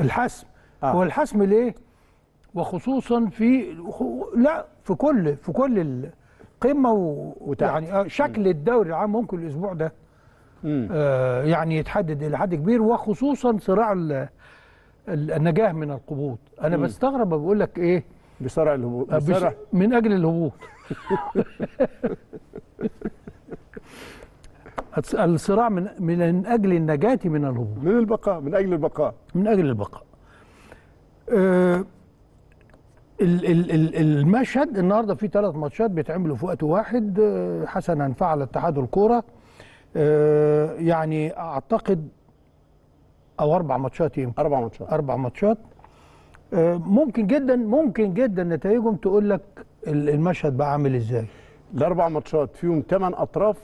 الحسم آه. هو الحسم ليه وخصوصا في لا في كل في كل القمه و... وتحت. يعني آه، شكل الدوري العام ممكن الاسبوع ده آه يعني يتحدد الى حد كبير وخصوصا صراع ال... النجاه من القبوط انا مم. بستغرب بقول لك ايه بصراع الهبوط آه، بصراع. من اجل الهبوط الصراع من من اجل النجاه من الهبوط من البقاء من اجل البقاء من اجل البقاء آه المشهد النهارده في ثلاث ماتشات بيتعملوا في وقت واحد آه، حسنا فعل اتحاد الكوره آه يعني اعتقد او اربع ماتشات يمكن اربع ماتشات اربع ماتشات آه ممكن جدا ممكن جدا نتائجهم تقول لك المشهد بقى عامل ازاي الاربع ماتشات فيهم ثمان اطراف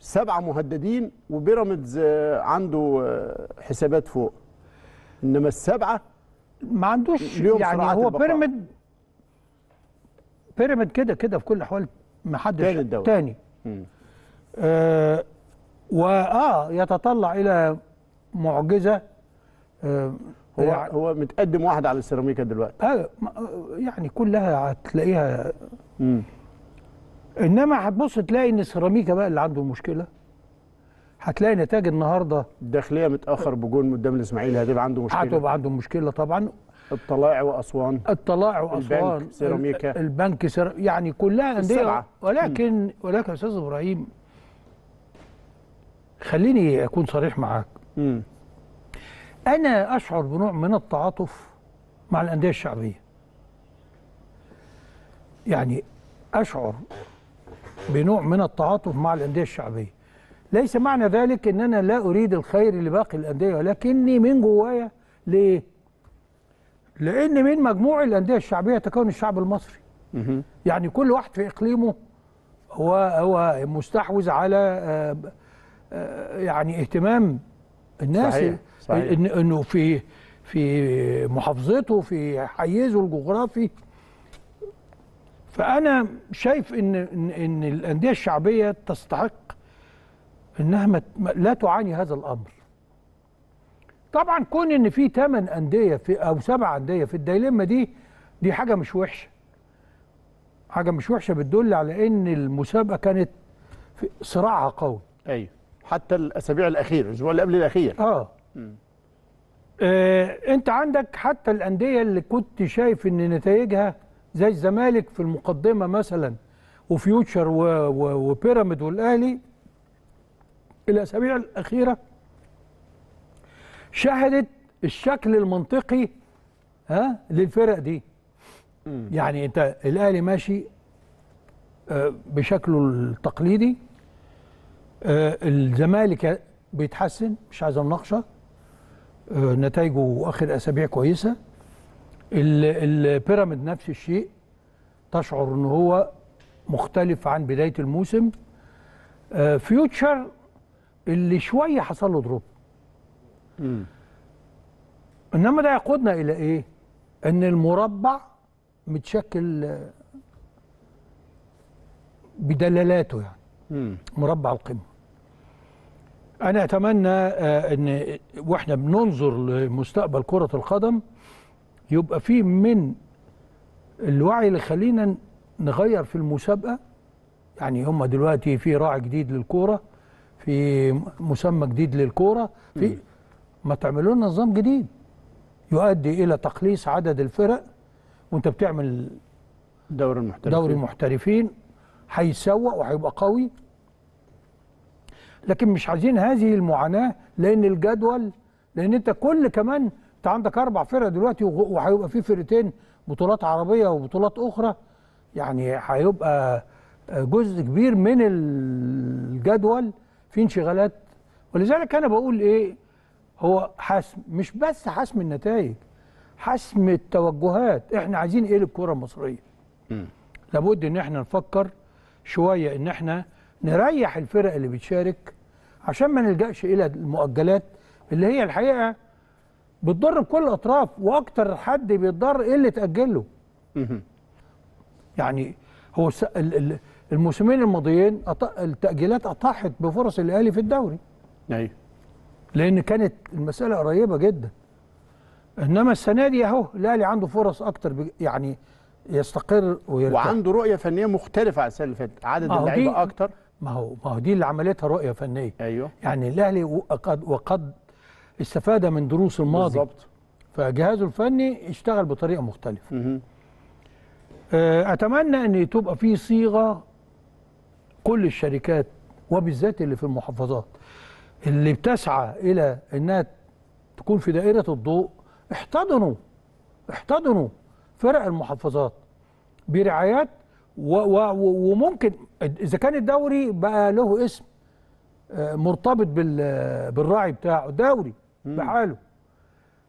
سبعه مهددين وبيراميدز آه، عنده آه، حسابات فوق انما السبعه ما عندوش يعني هو بيراميد بيراميد كده كده في كل الاحوال ما حدش تاني الدوري تاني آه واه يتطلع الى معجزه آه هو يعني هو متقدم واحد على السيراميكا دلوقتي آه،, آه يعني كلها هتلاقيها مم. انما هتبص تلاقي ان سيراميكا بقى اللي عنده مشكله هتلاقي نتائج النهارده الداخليه متاخر بجون قدام الاسماعيلي هتبقى عنده مشكله هتبقى عنده مشكله طبعا الطلائع واسوان الطلائع واسوان البنك سيراميكا البنك سير... يعني كلها انديه ولكن م. ولكن يا استاذ ابراهيم خليني اكون صريح معاك م. انا اشعر بنوع من التعاطف مع الانديه الشعبيه يعني اشعر بنوع من التعاطف مع الأندية الشعبية ليس معنى ذلك أن أنا لا أريد الخير لباقي الأندية ولكني من جوايا ليه؟ لأن من مجموع الأندية الشعبية تكون الشعب المصري يعني كل واحد في إقليمه هو هو مستحوذ على آه، آه، يعني اهتمام الناس صحيح. صحيح. انه في في محافظته في حيزه الجغرافي فانا شايف ان ان, إن الانديه الشعبيه تستحق انها لا تعاني هذا الامر طبعا كون ان في 8 انديه في او 7 انديه في الدايلمه دي دي حاجه مش وحشه حاجه مش وحشه بتدل على ان المسابقه كانت في صراعها قوي ايوه حتى الاسابيع الاخيره الاسبوع اللي قبل الاخير اه آه، انت عندك حتى الانديه اللي كنت شايف ان نتائجها زي الزمالك في المقدمه مثلا وفيوتشر وبيراميد والاهلي الاسابيع الاخيره شهدت الشكل المنطقي ها للفرق دي م. يعني انت الاهلي ماشي آه، بشكله التقليدي آه، الزمالك بيتحسن مش عايز مناقشه آه، نتائجه اخر اسابيع كويسه البيراميد نفس الشيء تشعر ان هو مختلف عن بدايه الموسم فيوتشر آه، اللي شويه حصل له دروب انما ده يقودنا الى ايه ان المربع متشكل آه، بدلالاته يعني مم. مربع القمه انا اتمنى آه، ان واحنا بننظر لمستقبل كره القدم يبقى في من الوعي اللي خلينا نغير في المسابقه يعني هم دلوقتي في راعي جديد للكوره في مسمى جديد للكوره في ما تعملوا لنا نظام جديد يؤدي الى تقليص عدد الفرق وانت بتعمل دوري المحترفين دوري المحترفين هيسوق وهيبقى قوي لكن مش عايزين هذه المعاناه لان الجدول لان انت كل كمان انت عندك اربع فرق دلوقتي وهيبقى في فرقتين بطولات عربيه وبطولات اخرى يعني هيبقى جزء كبير من الجدول في انشغالات ولذلك انا بقول ايه هو حسم مش بس حسم النتائج حسم التوجهات احنا عايزين ايه للكره المصريه لابد ان احنا نفكر شويه ان احنا نريح الفرق اللي بتشارك عشان ما نلجاش الى المؤجلات اللي هي الحقيقه بتضر بكل الاطراف واكتر حد بيتضر ايه اللي تاجله يعني هو الموسمين الماضيين التاجيلات اطاحت بفرص الاهلي في الدوري ايوه لان كانت المساله قريبه جدا انما السنه دي اهو الاهلي عنده فرص اكتر يعني يستقر ويرتاح وعنده رؤيه فنيه مختلفه عن السنه اللي فاتت عدد اللعيبه اكتر ما هو ما هو دي اللي عملتها رؤيه فنيه ايوه يعني الاهلي وقد وقد استفاد من دروس الماضي بالظبط فجهازه الفني اشتغل بطريقه مختلفه مم. آه، اتمنى ان تبقى في صيغه كل الشركات وبالذات اللي في المحافظات اللي بتسعى الى انها تكون في دائره الضوء احتضنوا احتضنوا فرق المحافظات برعايات و و وممكن اذا كان الدوري بقى له اسم آه، مرتبط بالراعي بتاعه دوري بحاله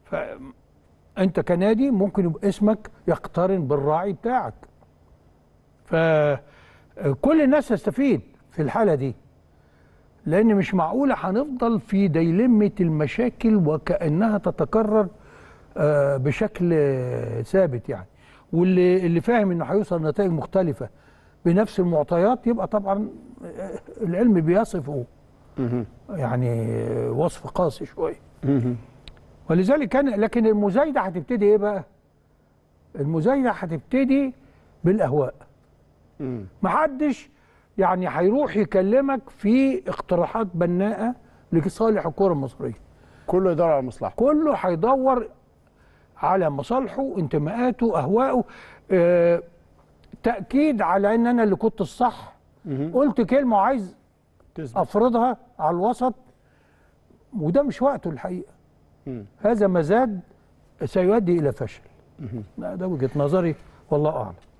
فأنت كنادي ممكن يبقى اسمك يقترن بالراعي بتاعك فكل الناس تستفيد في الحالة دي لأن مش معقولة هنفضل في ديلمة المشاكل وكأنها تتكرر آه، بشكل ثابت يعني واللي اللي فاهم انه هيوصل لنتائج مختلفه بنفس المعطيات يبقى طبعا آه، العلم بيصفه يعني وصف قاسي شويه ولذلك كان لكن المزايده هتبتدي ايه بقى؟ المزايده هتبتدي بالاهواء محدش يعني هيروح يكلمك في اقتراحات بناءه لصالح الكره المصريه كله يدور على مصلحته كله هيدور على مصالحه انتماءاته اهوائه آه، تاكيد على ان انا اللي كنت الصح قلت كلمه وعايز افرضها على الوسط وده مش وقته الحقيقه م. هذا مزاد سيؤدي الى فشل ده وجهه نظري والله اعلم